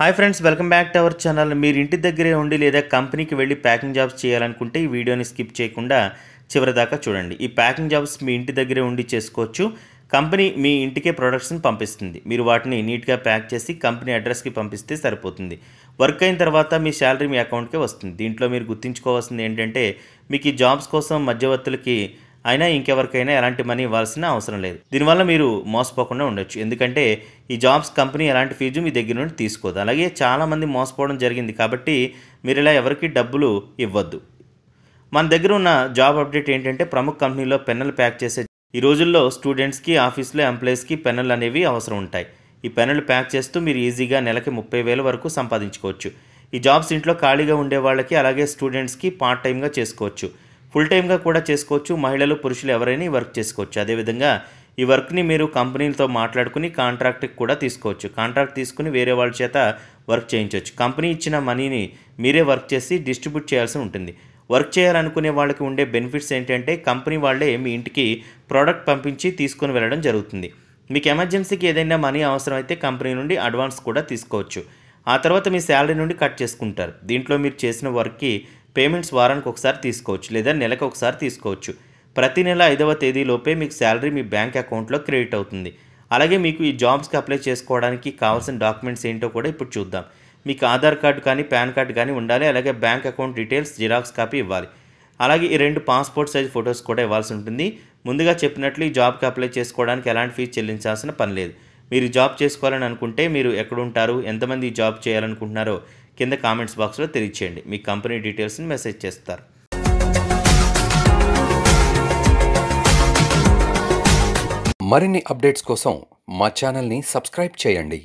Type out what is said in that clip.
hi friends welcome back to our channel మీరు ఇంటి దగ్గరే ఉండి లేదా కంపెనీకి వెళ్ళి ప్యాకింగ్ జాబ్స్ చేయాలనుకుంటే ఈ వీడియోని స్కిప్ చేయకుండా చివరిదాకా చూడండి ఈ ప్యాకింగ్ జాబ్స్ మీ ఇంటి దగ్గరే ఉండి చేసుకోవచ్చు కంపెనీ మీ ఇంటికే ప్రొడక్ట్స్ని పంపిస్తుంది మీరు వాటిని నీట్గా ప్యాక్ చేసి కంపెనీ అడ్రస్కి పంపిస్తే సరిపోతుంది వర్క్ అయిన తర్వాత మీ శాలరీ మీ అకౌంట్కే వస్తుంది దీంట్లో మీరు గుర్తుంచుకోవాల్సింది ఏంటంటే మీకు ఈ జాబ్స్ కోసం మధ్యవర్తులకి అయినా ఇంకెవరికైనా ఎలాంటి మనీ ఇవ్వాల్సిన అవసరం లేదు దీనివల్ల మీరు మోసపోకుండా ఉండొచ్చు ఎందుకంటే ఈ జాబ్స్ కంపెనీ ఎలాంటి ఫీజు మీ దగ్గర నుండి తీసుకోదు అలాగే చాలామంది మోసపోవడం జరిగింది కాబట్టి మీరు ఇలా ఎవరికి డబ్బులు ఇవ్వద్దు మన దగ్గర ఉన్న జాబ్ అప్డేట్ ఏంటంటే ప్రముఖ కంపెనీలో పెన్నులు ప్యాక్ చేసే ఈ రోజుల్లో స్టూడెంట్స్కి ఆఫీస్లో ఎంప్లాయీస్కి పెన్నులు అనేవి అవసరం ఉంటాయి ఈ పెన్నులు ప్యాక్ చేస్తూ మీరు ఈజీగా నెలకి ముప్పై వేల వరకు సంపాదించుకోవచ్చు ఈ జాబ్స్ ఇంట్లో ఖాళీగా ఉండే వాళ్ళకి అలాగే స్టూడెంట్స్కి పార్ట్ టైమ్గా చేసుకోవచ్చు ఫుల్ టైమ్గా కూడా చేసుకోవచ్చు మహిళలు పురుషులు ఎవరైనా ఈ వర్క్ చేసుకోవచ్చు అదేవిధంగా ఈ వర్క్ని మీరు కంపెనీలతో మాట్లాడుకుని కాంట్రాక్ట్కి కూడా తీసుకోవచ్చు కాంట్రాక్ట్ తీసుకుని వేరే వాళ్ళ చేత వర్క్ చేయించవచ్చు కంపెనీ ఇచ్చిన మనీని మీరే వర్క్ చేసి డిస్ట్రిబ్యూట్ చేయాల్సి ఉంటుంది వర్క్ చేయాలనుకునే వాళ్ళకి ఉండే బెనిఫిట్స్ ఏంటంటే కంపెనీ వాళ్ళే మీ ఇంటికి ప్రోడక్ట్ పంపించి తీసుకొని వెళ్ళడం జరుగుతుంది మీకు ఎమర్జెన్సీకి ఏదైనా మనీ అవసరమైతే కంపెనీ నుండి అడ్వాన్స్ కూడా తీసుకోవచ్చు ఆ తర్వాత మీ శాలరీ నుండి కట్ చేసుకుంటారు దీంట్లో మీరు చేసిన వర్క్కి పేమెంట్స్ వారానికి ఒకసారి తీసుకోవచ్చు లేదా నెలకు ఒకసారి తీసుకోవచ్చు ప్రతి నెల ఐదవ తేదీలోపే మీకు శాలరీ మీ బ్యాంక్ అకౌంట్లో క్రెడిట్ అవుతుంది అలాగే మీకు ఈ జాబ్స్కి అప్లై చేసుకోవడానికి కావాల్సిన డాక్యుమెంట్స్ ఏంటో కూడా ఇప్పుడు చూద్దాం మీకు ఆధార్ కార్డు కానీ పాన్ కార్డు కానీ ఉండాలి అలాగే bank account details xerox copy ఇవ్వాలి అలాగే ఈ రెండు పాస్పోర్ట్ సైజ్ ఫొటోస్ కూడా ఇవ్వాల్సి ఉంటుంది ముందుగా చెప్పినట్లు ఈ జాబ్కి అప్లై చేసుకోవడానికి ఎలాంటి ఫీజు చెల్లించాల్సిన పని లేదు మీరు జాబ్ చేసుకోవాలని అనుకుంటే మీరు ఎక్కడుంటారు ఎంతమంది జాబ్ చేయాలనుకుంటున్నారో కింద కామెంట్స్ బాక్స్లో తెలియచేయండి మీ కంపెనీ డీటెయిల్స్ని మెసేజ్ చేస్తారు మరిన్ని అప్డేట్స్ కోసం మా ఛానల్ని సబ్స్క్రైబ్ చేయండి